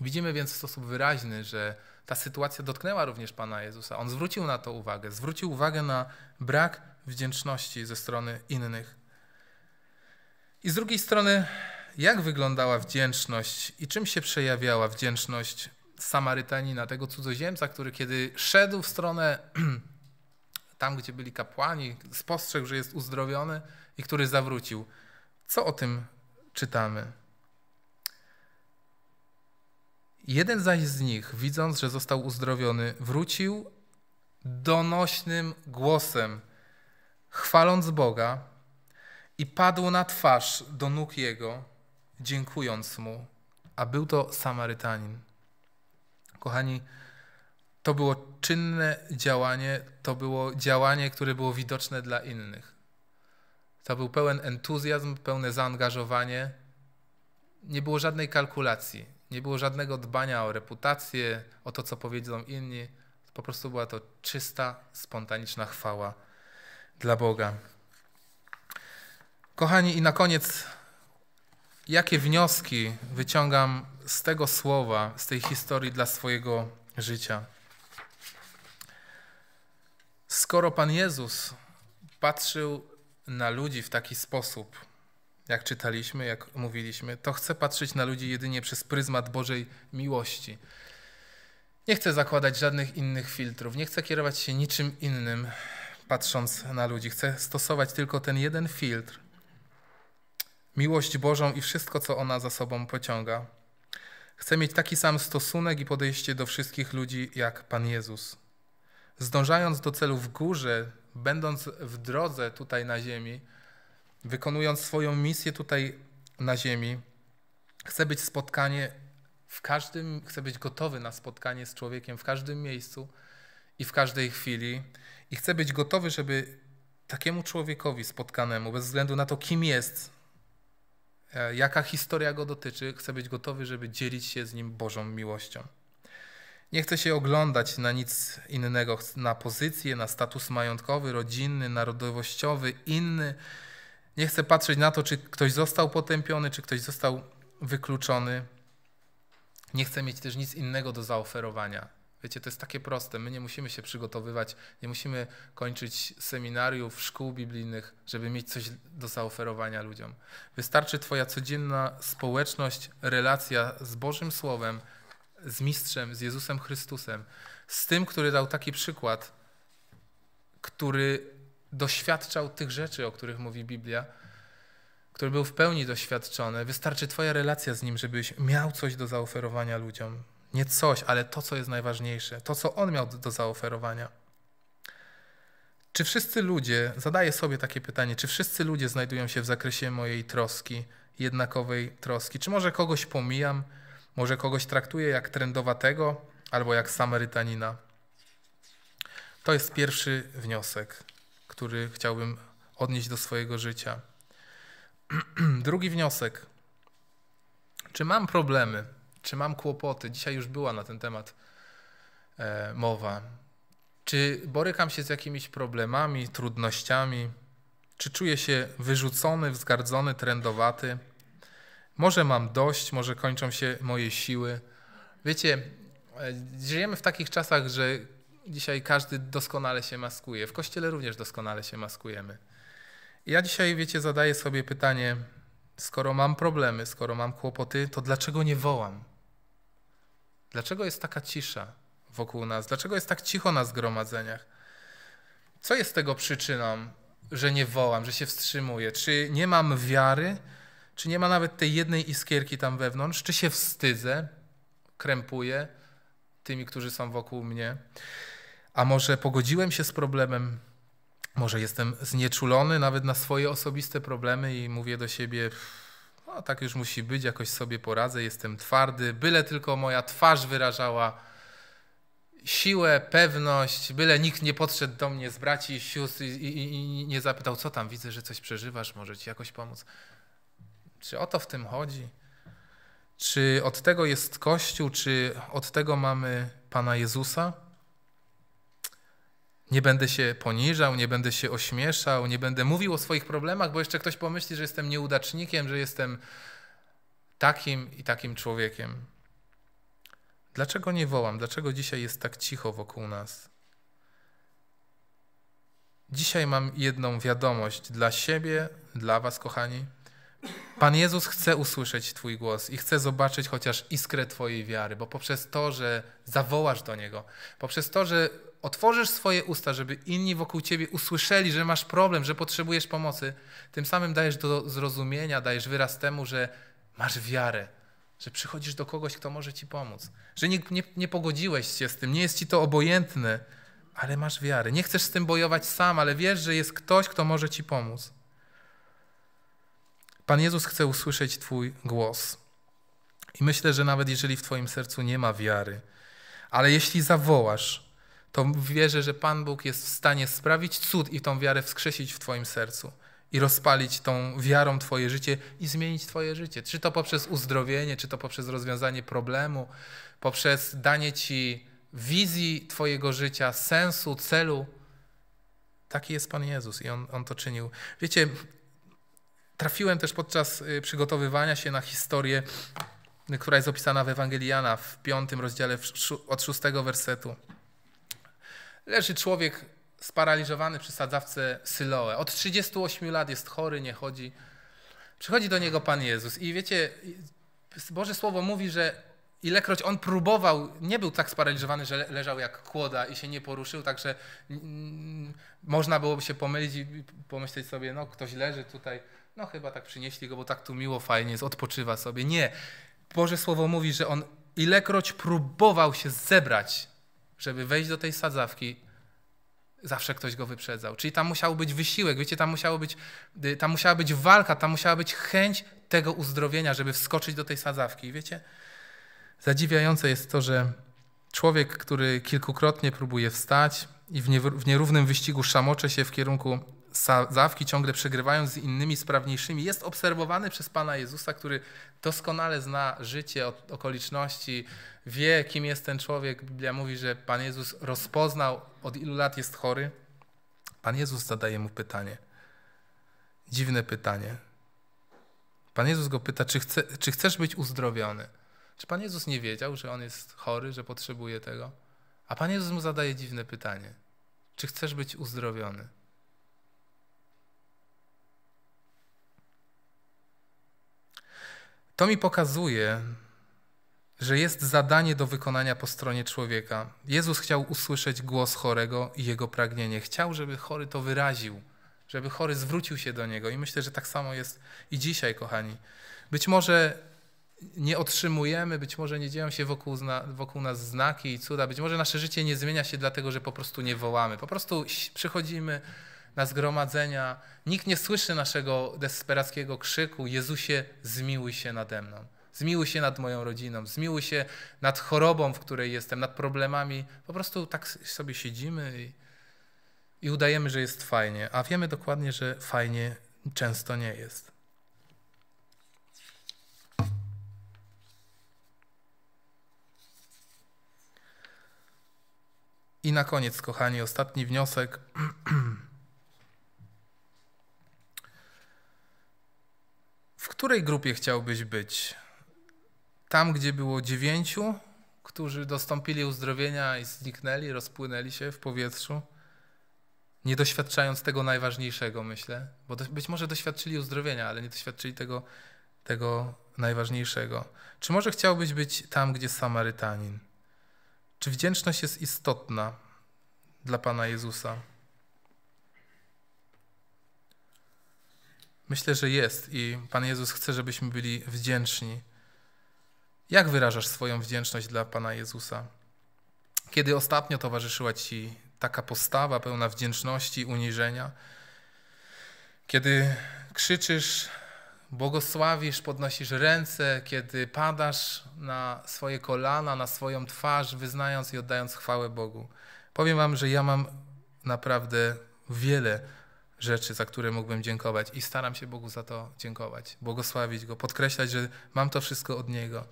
Widzimy więc w sposób wyraźny, że ta sytuacja dotknęła również Pana Jezusa. On zwrócił na to uwagę, zwrócił uwagę na brak wdzięczności ze strony innych i z drugiej strony, jak wyglądała wdzięczność i czym się przejawiała wdzięczność Samarytanina, tego cudzoziemca, który kiedy szedł w stronę tam, gdzie byli kapłani, spostrzegł, że jest uzdrowiony i który zawrócił. Co o tym czytamy? Jeden zaś z nich, widząc, że został uzdrowiony, wrócił donośnym głosem, chwaląc Boga i padł na twarz do nóg jego, dziękując mu, a był to Samarytanin. Kochani, to było czynne działanie, to było działanie, które było widoczne dla innych. To był pełen entuzjazm, pełne zaangażowanie. Nie było żadnej kalkulacji, nie było żadnego dbania o reputację, o to, co powiedzą inni. Po prostu była to czysta, spontaniczna chwała dla Boga. Kochani, i na koniec, jakie wnioski wyciągam z tego słowa, z tej historii dla swojego życia? Skoro Pan Jezus patrzył na ludzi w taki sposób, jak czytaliśmy, jak mówiliśmy, to chcę patrzeć na ludzi jedynie przez pryzmat Bożej miłości. Nie chcę zakładać żadnych innych filtrów, nie chcę kierować się niczym innym, patrząc na ludzi. Chcę stosować tylko ten jeden filtr, miłość Bożą i wszystko, co ona za sobą pociąga. Chcę mieć taki sam stosunek i podejście do wszystkich ludzi jak Pan Jezus. Zdążając do celu w górze, będąc w drodze tutaj na ziemi, wykonując swoją misję tutaj na ziemi, chcę być spotkanie w każdym, chcę być gotowy na spotkanie z człowiekiem w każdym miejscu i w każdej chwili i chcę być gotowy, żeby takiemu człowiekowi spotkanemu, bez względu na to, kim jest, E, jaka historia go dotyczy, chcę być gotowy, żeby dzielić się z nim Bożą miłością. Nie chcę się oglądać na nic innego, na pozycję, na status majątkowy, rodzinny, narodowościowy, inny. Nie chcę patrzeć na to, czy ktoś został potępiony, czy ktoś został wykluczony. Nie chcę mieć też nic innego do zaoferowania. Wiecie, to jest takie proste. My nie musimy się przygotowywać, nie musimy kończyć seminariów, szkół biblijnych, żeby mieć coś do zaoferowania ludziom. Wystarczy Twoja codzienna społeczność, relacja z Bożym Słowem, z Mistrzem, z Jezusem Chrystusem, z tym, który dał taki przykład, który doświadczał tych rzeczy, o których mówi Biblia, który był w pełni doświadczony. Wystarczy Twoja relacja z nim, żebyś miał coś do zaoferowania ludziom. Nie coś, ale to, co jest najważniejsze, to, co on miał do zaoferowania. Czy wszyscy ludzie, zadaję sobie takie pytanie, czy wszyscy ludzie znajdują się w zakresie mojej troski, jednakowej troski? Czy może kogoś pomijam, może kogoś traktuję jak trendowatego albo jak Samarytanina? To jest pierwszy wniosek, który chciałbym odnieść do swojego życia. Drugi wniosek. Czy mam problemy? Czy mam kłopoty? Dzisiaj już była na ten temat e, mowa. Czy borykam się z jakimiś problemami, trudnościami? Czy czuję się wyrzucony, wzgardzony, trendowaty? Może mam dość, może kończą się moje siły. Wiecie, e, żyjemy w takich czasach, że dzisiaj każdy doskonale się maskuje. W kościele również doskonale się maskujemy. ja dzisiaj, wiecie, zadaję sobie pytanie: skoro mam problemy, skoro mam kłopoty, to dlaczego nie wołam? Dlaczego jest taka cisza wokół nas? Dlaczego jest tak cicho na zgromadzeniach? Co jest tego przyczyną, że nie wołam, że się wstrzymuję? Czy nie mam wiary? Czy nie ma nawet tej jednej iskierki tam wewnątrz? Czy się wstydzę, krępuję tymi, którzy są wokół mnie? A może pogodziłem się z problemem? Może jestem znieczulony nawet na swoje osobiste problemy i mówię do siebie, no tak już musi być, jakoś sobie poradzę, jestem twardy, byle tylko moja twarz wyrażała siłę, pewność, byle nikt nie podszedł do mnie z braci i sióstr i, i, i nie zapytał, co tam, widzę, że coś przeżywasz, może ci jakoś pomóc. Czy o to w tym chodzi? Czy od tego jest Kościół, czy od tego mamy Pana Jezusa? Nie będę się poniżał, nie będę się ośmieszał, nie będę mówił o swoich problemach, bo jeszcze ktoś pomyśli, że jestem nieudacznikiem, że jestem takim i takim człowiekiem. Dlaczego nie wołam? Dlaczego dzisiaj jest tak cicho wokół nas? Dzisiaj mam jedną wiadomość dla siebie, dla Was, kochani. Pan Jezus chce usłyszeć Twój głos i chce zobaczyć chociaż iskrę Twojej wiary, bo poprzez to, że zawołasz do Niego, poprzez to, że otworzysz swoje usta, żeby inni wokół ciebie usłyszeli, że masz problem, że potrzebujesz pomocy, tym samym dajesz do zrozumienia, dajesz wyraz temu, że masz wiarę, że przychodzisz do kogoś, kto może ci pomóc, że nie, nie, nie pogodziłeś się z tym, nie jest ci to obojętne, ale masz wiarę. Nie chcesz z tym bojować sam, ale wiesz, że jest ktoś, kto może ci pomóc. Pan Jezus chce usłyszeć Twój głos. I myślę, że nawet jeżeli w Twoim sercu nie ma wiary, ale jeśli zawołasz, to wierzę, że Pan Bóg jest w stanie sprawić cud i tą wiarę wskrzesić w Twoim sercu i rozpalić tą wiarą Twoje życie i zmienić Twoje życie. Czy to poprzez uzdrowienie, czy to poprzez rozwiązanie problemu, poprzez danie Ci wizji Twojego życia, sensu, celu. Taki jest Pan Jezus i On, on to czynił. Wiecie, trafiłem też podczas y, przygotowywania się na historię, y, która jest opisana w Ewangelii w piątym rozdziale od szóstego wersetu. Leży człowiek sparaliżowany przy sadzawce Syloe. Od 38 lat jest chory, nie chodzi. Przychodzi do niego Pan Jezus i wiecie, Boże Słowo mówi, że ilekroć on próbował, nie był tak sparaliżowany, że leżał jak kłoda i się nie poruszył, także można byłoby się pomylić i pomyśleć sobie, no ktoś leży tutaj, no chyba tak przynieśli go, bo tak tu miło, fajnie jest, odpoczywa sobie. Nie. Boże Słowo mówi, że on ilekroć próbował się zebrać, żeby wejść do tej sadzawki, zawsze ktoś go wyprzedzał. Czyli tam musiał być wysiłek, wiecie, tam, musiało być, y, tam musiała być walka, tam musiała być chęć tego uzdrowienia, żeby wskoczyć do tej sadzawki. Wiecie, zadziwiające jest to, że człowiek, który kilkukrotnie próbuje wstać i w, nierównym wyścigu szamocze się w kierunku zawki ciągle przegrywają z innymi sprawniejszymi, jest obserwowany przez Pana Jezusa, który doskonale zna życie, okoliczności, wie, kim jest ten człowiek. Biblia mówi, że Pan Jezus rozpoznał, od ilu lat jest chory. Pan Jezus zadaje mu pytanie. Dziwne pytanie. Pan Jezus go pyta, czy, chce, czy chcesz być uzdrowiony? Czy Pan Jezus nie wiedział, że on jest chory, że potrzebuje tego? A Pan Jezus mu zadaje dziwne pytanie. Czy chcesz być uzdrowiony? To mi pokazuje, że jest zadanie do wykonania po stronie człowieka. Jezus chciał usłyszeć głos chorego i jego pragnienie. Chciał, żeby chory to wyraził, żeby chory zwrócił się do niego. I myślę, że tak samo jest i dzisiaj, kochani. Być może nie otrzymujemy, być może nie dzieją się wokół, wokół nas znaki i cuda, być może nasze życie nie zmienia się dlatego, że po prostu nie wołamy. Po prostu przychodzimy, na zgromadzenia. Nikt nie słyszy naszego desperackiego krzyku: Jezusie, zmiłuj się nade mną. Zmiłuj się nad moją rodziną, zmiłuj się nad chorobą, w której jestem, nad problemami. Po prostu tak sobie siedzimy i, i udajemy, że jest fajnie, a wiemy dokładnie, że fajnie często nie jest. I na koniec, kochani, ostatni wniosek. W której grupie chciałbyś być? Tam, gdzie było dziewięciu, którzy dostąpili uzdrowienia i zniknęli, rozpłynęli się w powietrzu, nie doświadczając tego najważniejszego, myślę, bo do, być może doświadczyli uzdrowienia, ale nie doświadczyli tego, tego najważniejszego. Czy może chciałbyś być tam, gdzie Samarytanin? Czy wdzięczność jest istotna dla Pana Jezusa? Myślę, że jest i Pan Jezus chce, żebyśmy byli wdzięczni. Jak wyrażasz swoją wdzięczność dla Pana Jezusa? Kiedy ostatnio towarzyszyła Ci taka postawa pełna wdzięczności, uniżenia? Kiedy krzyczysz, błogosławisz, podnosisz ręce, kiedy padasz na swoje kolana, na swoją twarz, wyznając i oddając chwałę Bogu? Powiem Wam, że ja mam naprawdę wiele rzeczy, za które mógłbym dziękować i staram się Bogu za to dziękować, błogosławić Go, podkreślać, że mam to wszystko od Niego.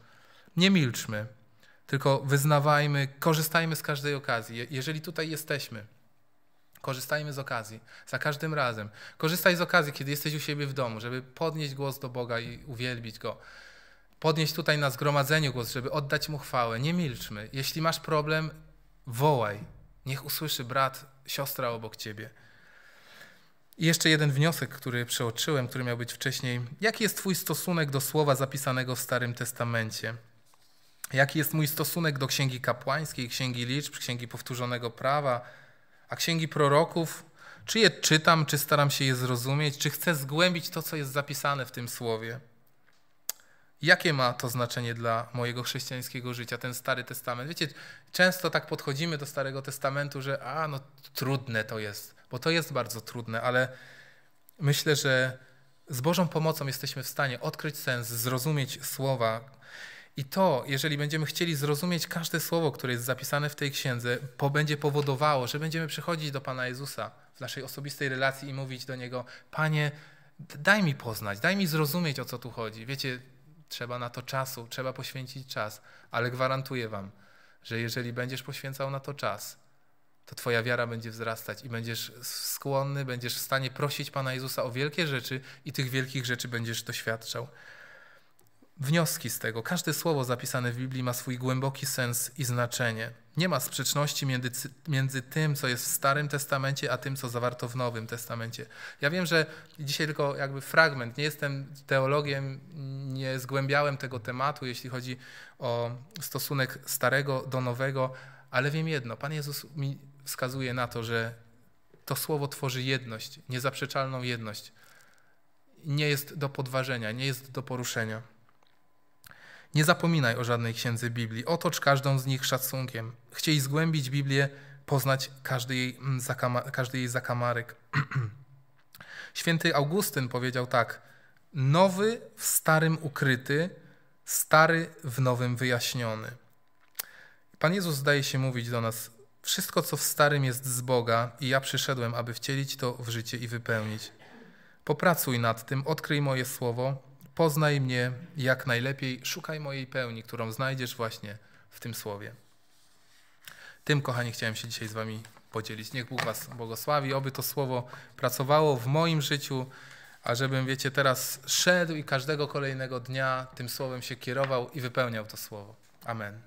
Nie milczmy, tylko wyznawajmy, korzystajmy z każdej okazji. Jeżeli tutaj jesteśmy, korzystajmy z okazji, za każdym razem. Korzystaj z okazji, kiedy jesteś u siebie w domu, żeby podnieść głos do Boga i uwielbić Go. Podnieść tutaj na zgromadzeniu głos, żeby oddać Mu chwałę. Nie milczmy. Jeśli masz problem, wołaj. Niech usłyszy brat, siostra obok Ciebie. I jeszcze jeden wniosek, który przeoczyłem, który miał być wcześniej. Jaki jest Twój stosunek do słowa zapisanego w Starym Testamencie? Jaki jest mój stosunek do Księgi Kapłańskiej, Księgi Liczb, Księgi Powtórzonego Prawa, a Księgi Proroków? Czy je czytam, czy staram się je zrozumieć, czy chcę zgłębić to, co jest zapisane w tym słowie? Jakie ma to znaczenie dla mojego chrześcijańskiego życia, ten Stary Testament? Wiecie, często tak podchodzimy do Starego Testamentu, że a, no trudne to jest bo to jest bardzo trudne, ale myślę, że z Bożą pomocą jesteśmy w stanie odkryć sens, zrozumieć słowa. I to, jeżeli będziemy chcieli zrozumieć każde słowo, które jest zapisane w tej księdze, po, będzie powodowało, że będziemy przychodzić do Pana Jezusa w naszej osobistej relacji i mówić do Niego: Panie, daj mi poznać, daj mi zrozumieć, o co tu chodzi. Wiecie, trzeba na to czasu, trzeba poświęcić czas, ale gwarantuję Wam, że jeżeli będziesz poświęcał na to czas, to Twoja wiara będzie wzrastać i będziesz skłonny, będziesz w stanie prosić Pana Jezusa o wielkie rzeczy i tych wielkich rzeczy będziesz doświadczał. Wnioski z tego. Każde słowo zapisane w Biblii ma swój głęboki sens i znaczenie. Nie ma sprzeczności między, między tym, co jest w Starym Testamencie, a tym, co zawarto w Nowym Testamencie. Ja wiem, że dzisiaj tylko jakby fragment, nie jestem teologiem, nie zgłębiałem tego tematu, jeśli chodzi o stosunek Starego do Nowego, ale wiem jedno: Pan Jezus mi wskazuje na to, że to słowo tworzy jedność, niezaprzeczalną jedność. Nie jest do podważenia, nie jest do poruszenia. Nie zapominaj o żadnej księdze Biblii. Otocz każdą z nich szacunkiem. Chciej zgłębić Biblię, poznać każdy jej, mm, zakama, każdy jej zakamarek. Święty Augustyn powiedział tak: Nowy w starym ukryty, stary w nowym wyjaśniony. Pan Jezus zdaje się mówić do nas wszystko, co w starym jest z Boga i ja przyszedłem, aby wcielić to w życie i wypełnić. Popracuj nad tym, odkryj moje słowo, poznaj mnie jak najlepiej, szukaj mojej pełni, którą znajdziesz właśnie w tym słowie. Tym, kochani, chciałem się dzisiaj z Wami podzielić. Niech Bóg Was błogosławi, oby to słowo pracowało w moim życiu, a żebym, wiecie, teraz szedł i każdego kolejnego dnia tym słowem się kierował i wypełniał to słowo. Amen.